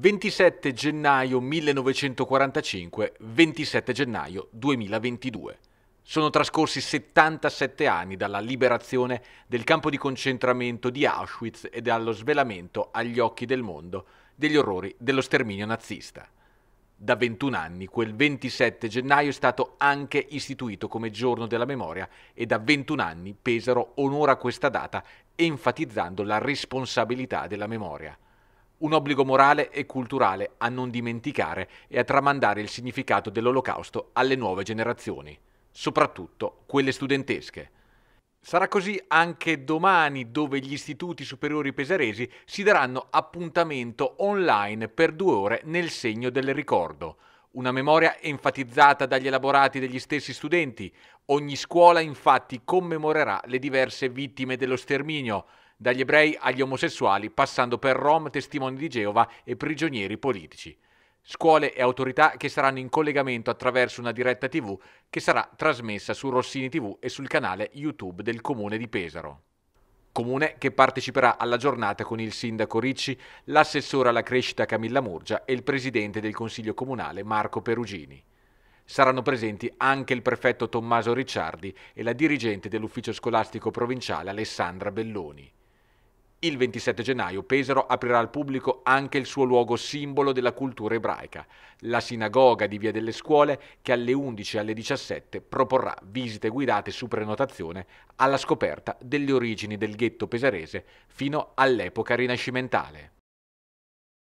27 gennaio 1945, 27 gennaio 2022. Sono trascorsi 77 anni dalla liberazione del campo di concentramento di Auschwitz e dallo svelamento agli occhi del mondo degli orrori dello sterminio nazista. Da 21 anni quel 27 gennaio è stato anche istituito come giorno della memoria e da 21 anni Pesaro onora questa data enfatizzando la responsabilità della memoria un obbligo morale e culturale a non dimenticare e a tramandare il significato dell'olocausto alle nuove generazioni, soprattutto quelle studentesche. Sarà così anche domani dove gli istituti superiori pesaresi si daranno appuntamento online per due ore nel segno del ricordo. Una memoria enfatizzata dagli elaborati degli stessi studenti. Ogni scuola infatti commemorerà le diverse vittime dello sterminio, dagli ebrei agli omosessuali, passando per rom, testimoni di Geova e prigionieri politici. Scuole e autorità che saranno in collegamento attraverso una diretta TV che sarà trasmessa su Rossini TV e sul canale YouTube del Comune di Pesaro. Comune che parteciperà alla giornata con il sindaco Ricci, l'assessore alla crescita Camilla Murgia e il presidente del Consiglio Comunale Marco Perugini. Saranno presenti anche il prefetto Tommaso Ricciardi e la dirigente dell'ufficio scolastico provinciale Alessandra Belloni. Il 27 gennaio Pesaro aprirà al pubblico anche il suo luogo simbolo della cultura ebraica, la sinagoga di Via delle Scuole che alle 11 e alle 17 proporrà visite guidate su prenotazione alla scoperta delle origini del ghetto pesarese fino all'epoca rinascimentale.